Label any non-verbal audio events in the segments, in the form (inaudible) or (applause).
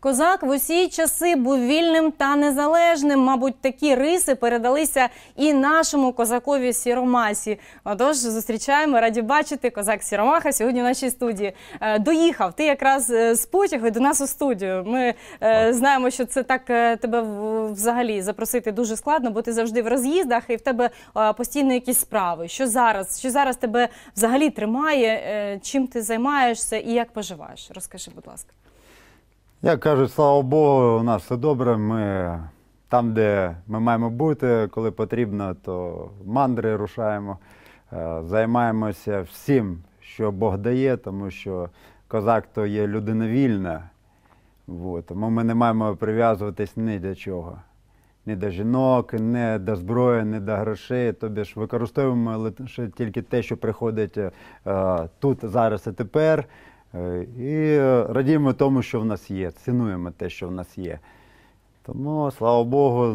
Козак в усі часи був вільним та незалежним. Мабуть, такі риси передалися і нашому козакові сіромасі. Отож, зустрічаємо, раді бачити козак Сіромаха сьогодні. в Нашій студії е, доїхав. Ти якраз е, з потягу до нас у студію. Ми е, знаємо, що це так тебе взагалі запросити дуже складно, бо ти завжди в роз'їздах і в тебе постійно якісь справи. Що зараз? Що зараз тебе взагалі тримає? Чим ти займаєшся і як поживаєш? Розкажи, будь ласка. Як кажуть, слава Богу, у нас все добре. Ми там, де ми маємо бути, коли потрібно, то мандри рушаємо, е, займаємося всім, що Бог дає, тому що козак то є людина вільна. Тому ми не маємо прив'язуватись ні до чого. Ні до жінок, ні до зброї, ні до грошей. Тобі ж використовуємо лише тільки те, що приходить е, е, тут, зараз і тепер. Е, і е, радіємо тому, що в нас є, цінуємо те, що в нас є. Тому, слава Богу,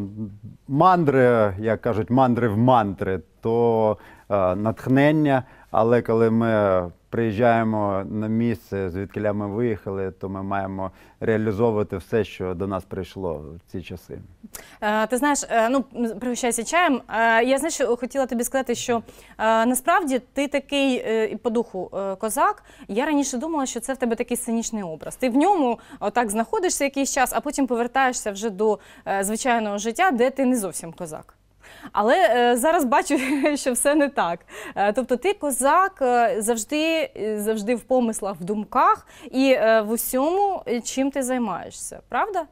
мандри, як кажуть, мандри в мантри, то е, натхнення, але коли ми приїжджаємо на місце, звідки ми виїхали, то ми маємо реалізовувати все, що до нас прийшло в ці часи. Е, ти знаєш, е, ну пригощайся чаєм. Е, я знаєш, хотіла тобі сказати, що насправді ти такий по духу козак. Я раніше думала, що це в тебе такий сценічний образ. Ти в ньому отак знаходишся якийсь час, а потім повертаєшся вже до звичайного життя, де ти не зовсім козак. Але е, зараз бачу, (laughs) що все не так. Е, тобто, ти козак е, завжди завжди в помислах, в думках і в усьому, чим ти займаєшся, правда?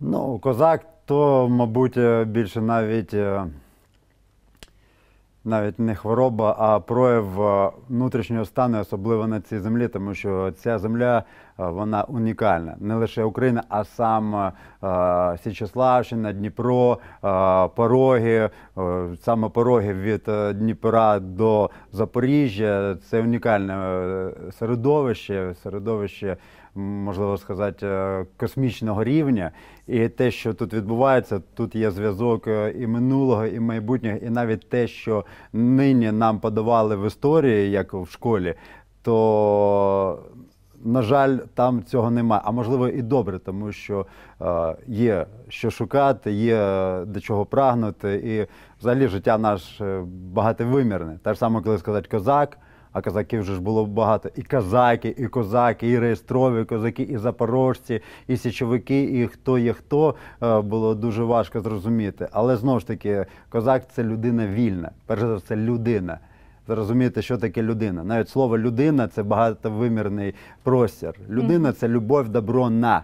Ну, козак, то, мабуть, більше навіть навіть не хвороба, а прояв е, внутрішнього стану, особливо на цій землі, тому що ця земля е, вона унікальна. Не лише Україна, а сам е, Січеславщина, Дніпро, пороги, саме пороги від Дніпра до Запоріжжя. Це унікальне середовище, середовище можливо сказати, е, космічного рівня. І те, що тут відбувається, тут є зв'язок е, і минулого, і майбутнього, і навіть те, що нині нам подавали в історії, як в школі, то на жаль, там цього немає. А можливо і добре, тому що е, є що шукати, є до чого прагнути, і взагалі життя наш е, багатовимірне. Те ж саме, коли сказати козак. А козаків вже ж було багато. І казаки, і козаки, і реєстрові козаки, і запорожці, і січовики, і хто є хто е, було дуже важко зрозуміти. Але знову ж таки, козак це людина вільна. Перш за все, людина. Зрозуміти, що таке людина. Навіть слово людина це багатовимірний простір. Людина це любов, добро на.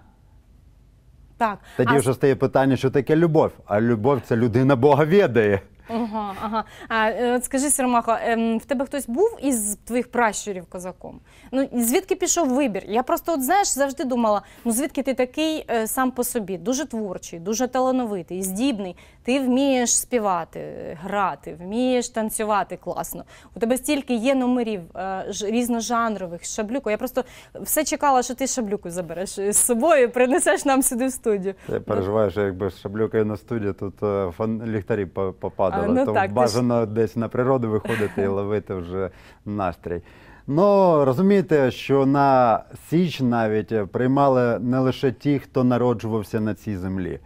Так. Тоді а... вже стає питання, що таке любов. А любов це людина Бога відає. Ага, ага. А е, от скажи, Сірмахо, ем, в тебе хтось був із твоїх пращурів козаком? Ну звідки пішов вибір? Я просто от знаєш завжди думала: ну звідки ти такий е, сам по собі, дуже творчий, дуже талановитий, здібний ти вмієш співати, грати, вмієш танцювати класно. У тебе стільки є номерів е, різножанрових шаблюку. Я просто все чекала, що ти шаблюку забереш з собою, принесеш нам сюди в студію. Я переживаю, що якби шаблюкою на студії, тут фон ліхтарі попадали. А, ну, Тому бажано ти... десь на природу виходити і (laughs) ловити вже настрій. Ну розумієте, що на січ навіть приймали не лише ті, хто народжувався на цій землі.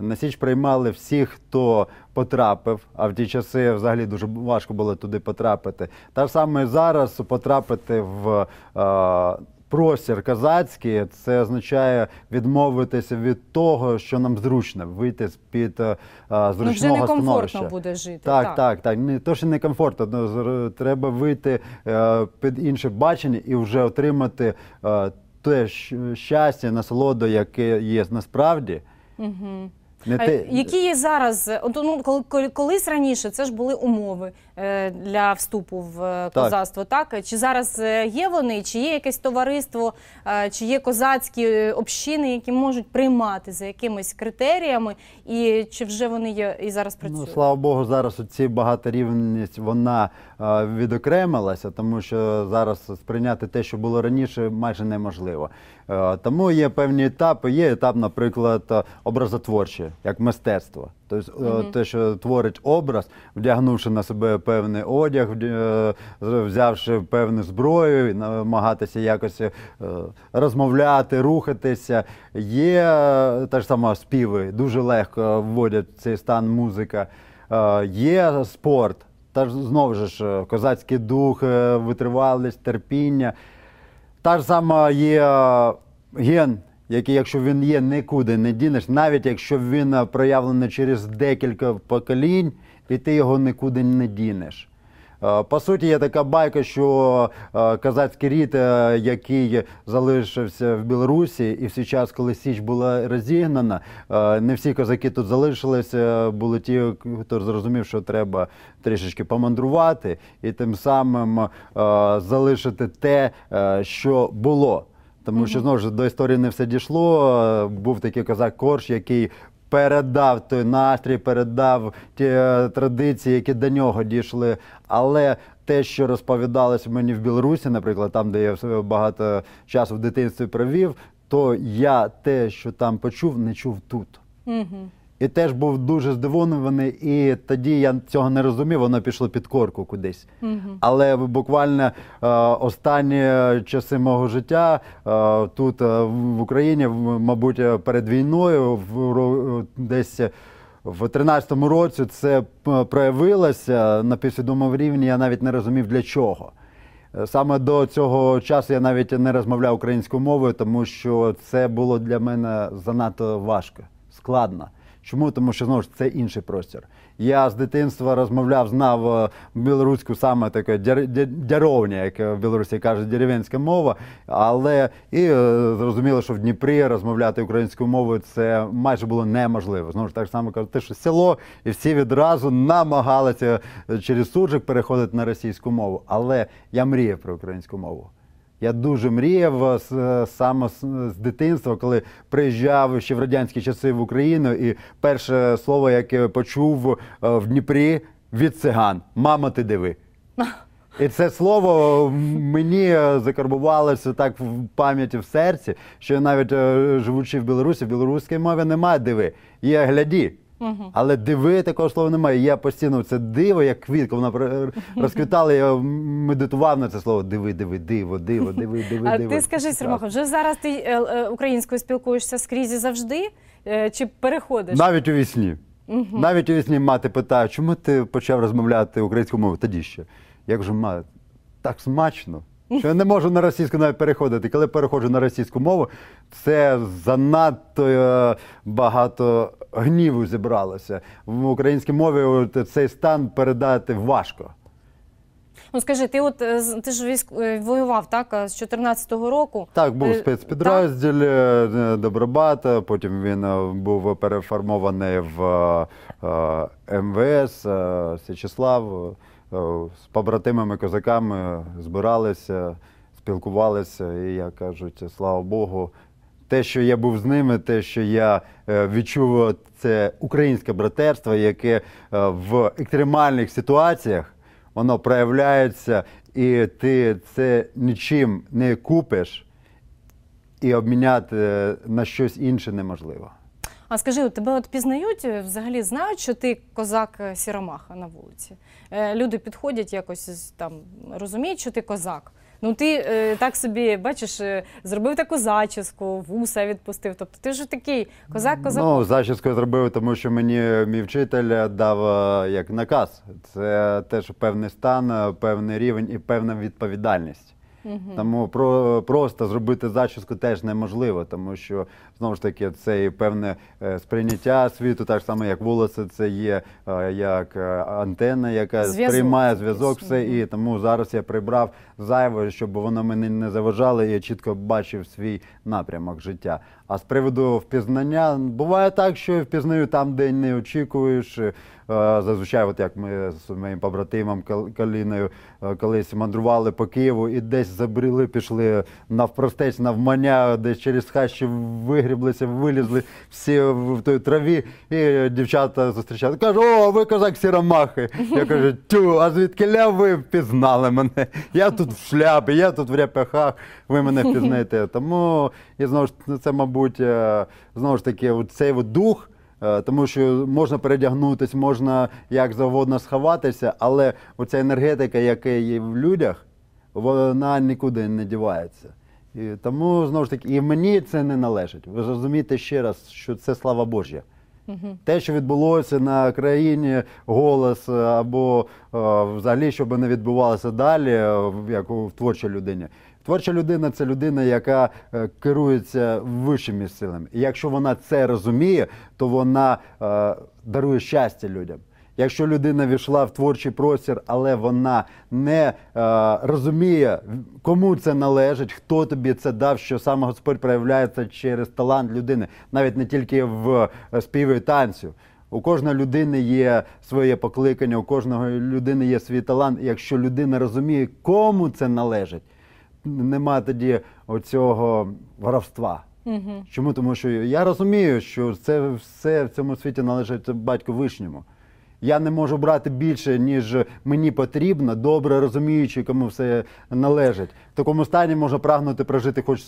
На Січ приймали всіх, хто потрапив, а в ті часи взагалі дуже важко було туди потрапити. Та ж саме зараз потрапити в е, простір казацький, це означає відмовитися від того, що нам зручно, вийти з під е, зручного становища. Ну, вже буде жити. Так, так, так. так. Не то, що некомфортно, треба вийти е, під інше бачення і вже отримати е, те щастя, насолоду, яке є насправді. Угу. Не те. Які є зараз? Ну, коли коли колись раніше це ж були умови е, для вступу в е, козацтво. Так. чи зараз е, є вони? Чи є якесь товариство, чи є козацькі общини, які можуть приймати за якимись критеріями, і чи вже вони є і зараз ну, працюють? Ну, слава Богу, зараз ці багаторівність вона відокремилася, тому що зараз сприйняти те, що було раніше, майже неможливо. Тому є певні етапи. Є етап, наприклад, образотворчий як мистецтво. Тобто угу. те, що творить образ, вдягнувши на себе певний одяг, е, взявши певну зброю, намагатися якось е, розмовляти, рухатися. Є та ж сама співи, дуже легко вводять цей стан музика. Є спорт, та ж знову ж козацький дух, витривалість, терпіння. Та ж сама є ген який, якщо він є, нікуди не дінеш, навіть якщо він е, проявлений через декілька поколінь, і ти його нікуди не дінеш. Е, по суті, є така байка, що е, козацький рід, який залишився в Білорусі, і в свій час, коли Січ була розігнана, не всі козаки тут залишилися. Були ті, хто зрозумів, що треба трішечки помандрувати, і тим самим залишити те, що було. Тому що знову ж до історії не все дійшло. Був такий козак Корж, який передав той настрій, передав ті е, традиції, які до нього дійшли. Але те, що розповідалось мені в Білорусі, наприклад, там, де я багато часу в дитинстві провів, то я те, що там почув, не чув тут. Угу. І теж був дуже здивований, і тоді я цього не розумів, воно пішло під корку кудись. Угу. Але буквально е, останні е, часи мого життя е, тут е, в Україні, мабуть, перед війною, в десь е, в 2013 році це е, проявилося на підсвідомому рівні. Я навіть не розумів для чого. Саме до цього часу я навіть не розмовляв українською мовою, тому що це було для мене занадто важко, складно. Чому? Тому що знову ж це інший простір. Я з дитинства розмовляв, знав е, білоруську саме таке дяровня, як в Білорусі кажуть, деревенська мова. Але і е, зрозуміло, що в Дніпрі розмовляти українською мовою це майже було неможливо. Знову ж так само кажуть, ти що село, і всі відразу намагалися через суджик переходити на російську мову. Але я мріяв про українську мову. Я дуже мріяв е, е, саме з дитинства, коли приїжджав ще в радянські часи в Україну, і перше слово, яке почув е, в Дніпрі від циган Мама, ти диви. І це слово мені закарбувалося так в пам'яті в серці, що навіть живучи в Білорусі, в білоруській мові немає диви, є гляді. Але диви такого слова немає. Я постійно це диво, як квітка, вона розквітала, я медитував на це слово. Диви, диви, диво, диво, диви, диви, а диво. Ти скажи, Сермахо, вже зараз ти е, е, українською спілкуєшся скрізь і завжди? Е, чи переходиш? Навіть у вісні. Угу. Навіть у вісні мати питає, чому ти почав розмовляти українською мовою тоді ще? Я кажу, ма, так смачно. Що я не можу на російську навіть переходити. Коли переходжу на російську мову, це занадто е, багато гніву зібралося. В українській мові цей стан передати важко. Ну скажи, ти от е, ти ж військ е, воював так з 14-го року. Так, був спецпідрозділ Добробата, потім він був переформований в МВС Січеслав. Е, з побратимами, козаками збиралися, спілкувалися, і я кажуть, слава Богу, те, що я був з ними, те, що я е, відчув, це українське братерство, яке е, в екстремальних ситуаціях воно проявляється, і ти це нічим не купиш, і обміняти на щось інше неможливо. А скажи, тебе от пізнають е, взагалі знають, що ти козак е, Сіромаха на вулиці. Е, люди підходять якось там, розуміють, що ти козак. Ну ти е, так собі бачиш, зробив таку зачіску, вуса відпустив. Тобто ти вже такий козак козак Ну, зачіску зробив, тому що мені мій вчитель дав як наказ. Це теж певний стан, певний рівень і певна відповідальність. Угу. Тому про просто зробити зачіску теж неможливо, тому що знову ж таки це і певне е, сприйняття світу, так само як вулиці, це є е, як е, антенна, яка сприймає зв'язок. Все і тому зараз я прибрав зайве, щоб воно мене не заважало, і я чітко бачив свій напрямок життя. А з приводу впізнання буває так, що впізнаю там, де не очікуєш. Зазвичай, от як ми з моїм побратимом Каліною колись мандрували по Києву і десь забрили, пішли навпростець, навмання, десь через хащі вигрі гріблися, вилізли всі в той траві, і дівчата зустрічали. Кажу, о, ви козак сіромахи. Я кажу, тю, а звідки ля ви впізнали мене? Я тут в шляпі, я тут в ряпахах, ви мене впізнаєте. Тому і знову ж ну, це, мабуть, е, знову ж таки, цей дух. Е, тому що можна передягнутися, можна як завгодно сховатися, але оця енергетика, яка є в людях, вона нікуди не дівається. І Тому знову ж таки, і мені це не належить. Ви розумієте ще раз, що це слава Божя. Угу. Те, що відбулося на країні, голос е, або е, взагалі, щоб не відбувалося далі, е, як у творчій людині. Творча людина це людина, яка керується вищими силами. І якщо вона це розуміє, то вона дарує щастя людям. Якщо людина війшла в творчий простір, але вона не е, розуміє, кому це належить, хто тобі це дав, що саме Господь проявляється через талант людини, навіть не тільки в е, співі і танцю. У кожної людини є своє покликання, у кожної людини є свій талант. І Якщо людина розуміє, кому це належить, нема тоді оцього воровства. Угу. Чому тому, що я розумію, що це все в цьому світі належить батьку вишньому. Я не можу брати більше, ніж мені потрібно, добре розуміючи, кому все належить. В такому стані можна прагнути прожити хоч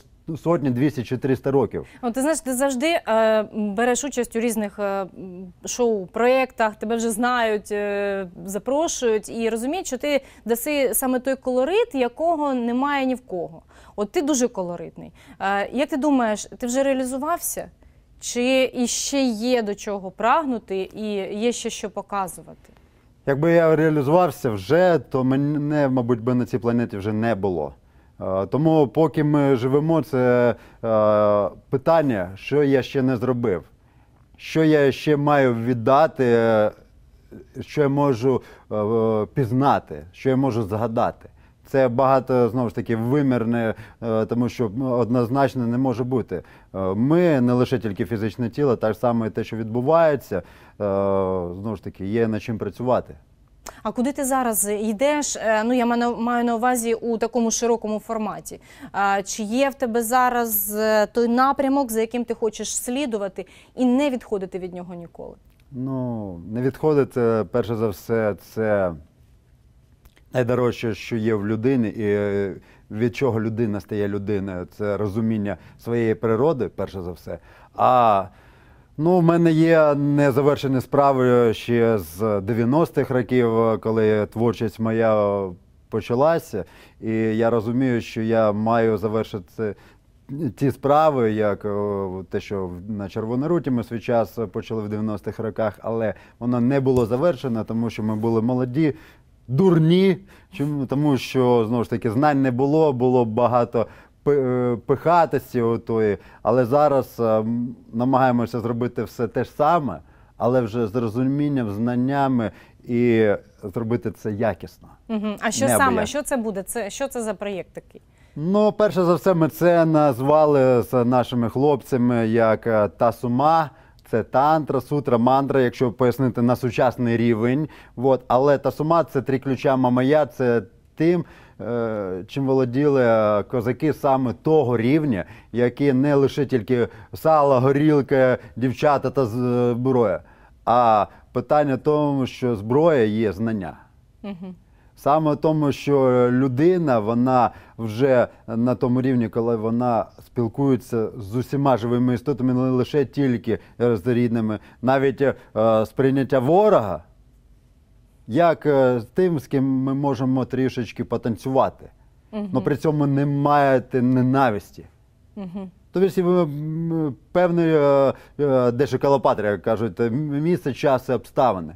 сотні, 200 чи 300 років. О, ти знаєш, ти завжди е, береш участь у різних е, шоу, проєктах, тебе вже знають, е, запрошують і розуміють, що ти даси саме той колорит, якого немає ні в кого. От ти дуже колоритний. Е, як ти думаєш, ти вже реалізувався? Чи іще є до чого прагнути, і є ще що показувати? Якби я реалізувався вже, то мене, мабуть, би на цій планеті вже не було. Е, тому, поки ми живемо, це е, питання, що я ще не зробив, що я ще маю віддати, е, що я можу пізнати, що я можу згадати це багато знову ж таки вимірне, е, тому що однозначно не може бути. Е, ми не лише тільки фізичне тіло, так само і те, що відбувається, е, знову ж таки, є над чим працювати. А куди ти зараз йдеш? Ну я маю на увазі у такому широкому форматі. Чи є в тебе зараз той напрямок, за яким ти хочеш слідувати, і не відходити від нього ніколи? Ну не відходити перше за все, це найдорожче, що є в людини, і е, від чого людина стає людиною, це розуміння своєї природи, перше за все. А ну, в мене є незавершені справи ще з 90-х років, коли творчість моя почалася, і я розумію, що я маю завершити. Ті справи, як те, що на Червоній руті ми свій час почали в 90-х роках, але воно не було завершено, тому що ми були молоді, дурні, чому тому, що знову ж таки знань не було, було багато е, пихатості отої, але зараз е, намагаємося зробити все те ж саме, але вже з розумінням, знаннями і зробити це якісно. Угу. А що Неабияк. саме? Що це буде? Це що це за проєкт такий? Ну, перше за все, ми це назвали з нашими хлопцями як е, та сума це тантра, сутра, мантра, якщо пояснити на сучасний рівень. От. Але сума це три ключа мамая, це тим. Е, чим володіли е, козаки саме того рівня, які не лише тільки сало, горілка, дівчата та е, зброя, а питання в тому, що зброя є знання. Угу. Саме тому, що людина вона вже на тому рівні, коли вона спілкується з усіма живими істотами, не лише тільки з рідними, навіть е, сприйняття ворога, як е, з тим, з ким ми можемо трішечки потанцювати. Угу. Но при цьому не маєте ненависті. Угу. Тобто, всі певний е, е, дешиколопатрія кажуть, місце, час і обставини.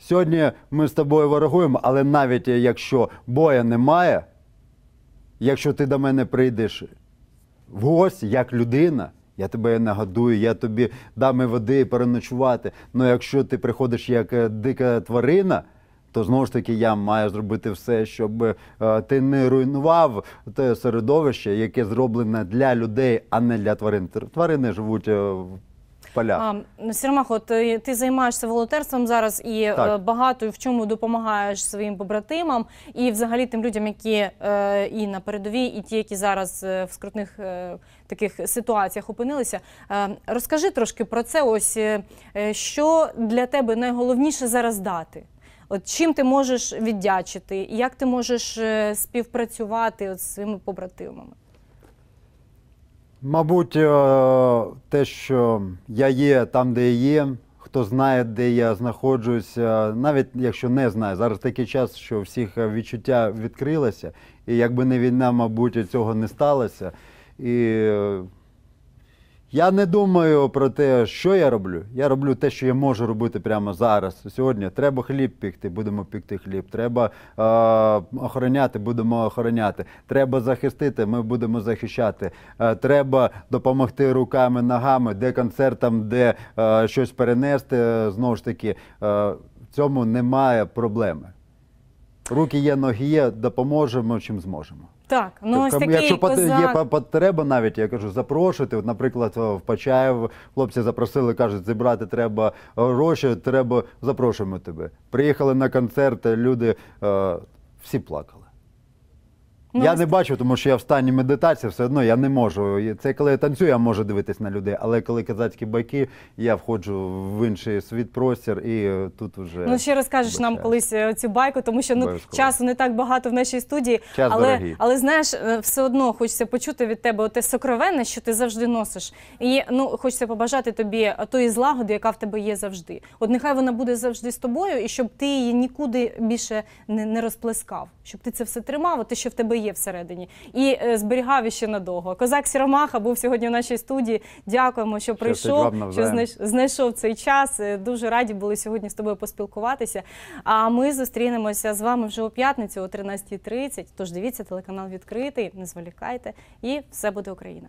Сьогодні ми з тобою ворогуємо, але навіть якщо боя немає, якщо ти до мене прийдеш в гості як людина, я тебе нагадую, я тобі дам і води переночувати. Але ну, якщо ти приходиш як е, дика тварина, то знову ж таки я маю зробити все, щоб е, ти не руйнував те середовище, яке зроблене для людей, а не для тварин. Тварини живуть е, в поля. А, ну, Сірмах, от е, ти займаєшся волонтерством зараз і е, так. багато в чому допомагаєш своїм побратимам і, взагалі, тим людям, які е, і на передовій, і ті, які зараз е, в скрутних е, таких ситуаціях опинилися. Е, розкажи трошки про це. Ось що для тебе найголовніше зараз дати. От чим ти можеш віддячити, як ти можеш співпрацювати от з своїми побратимами? Мабуть, е, те, що я є там, де я є, хто знає, де я знаходжуся, е, навіть якщо не знає, зараз такий час, що всіх відчуття відкрилося, і якби не війна, мабуть, цього не сталося. І е, я не думаю про те, що я роблю. Я роблю те, що я можу робити прямо зараз. Сьогодні треба хліб пікти, будемо пікти хліб. Треба е, охороняти, будемо охороняти. Треба захистити, ми будемо захищати. Е, треба допомогти руками, ногами, де концертам, де е, щось перенести. Знову ж таки, в цьому немає проблеми. Руки є, ноги є, допоможемо чим зможемо. Так, ну ось такий якщо козак. є потреба, навіть я кажу, запрошувати. От, наприклад, в Почаєв хлопці запросили, кажуть, зібрати треба гроші, треба запрошуємо тебе. Приїхали на концерт, люди е, всі плакали. Ну, я ось... не бачу, тому що я в стані медитації, все одно я не можу. Це коли я танцюю, я можу дивитись на людей, але коли казацькі байки, я входжу в інший світ простір і тут уже ну ще розкажеш нам колись е, цю байку, тому що ну часу не так багато в нашій студії, Час але але знаєш, е, все одно хочеться почути від тебе те сокровенне, що ти завжди носиш, і ну хочеться побажати тобі е, тої злагоди, яка в тебе є завжди. От нехай вона буде завжди з тобою, і щоб ти її нікуди більше не, не розплескав, щоб ти це все тримав, те, що в тебе є є всередині, і е, зберігав іще надовго. Козак Сіромаха був сьогодні в нашій студії. Дякуємо, що прийшов, що знайшов цей час. Е, дуже раді були сьогодні з тобою поспілкуватися. А ми зустрінемося з вами вже у п'ятницю о 13.30. Тож дивіться, телеканал відкритий, не зволікайте, і все буде Україна.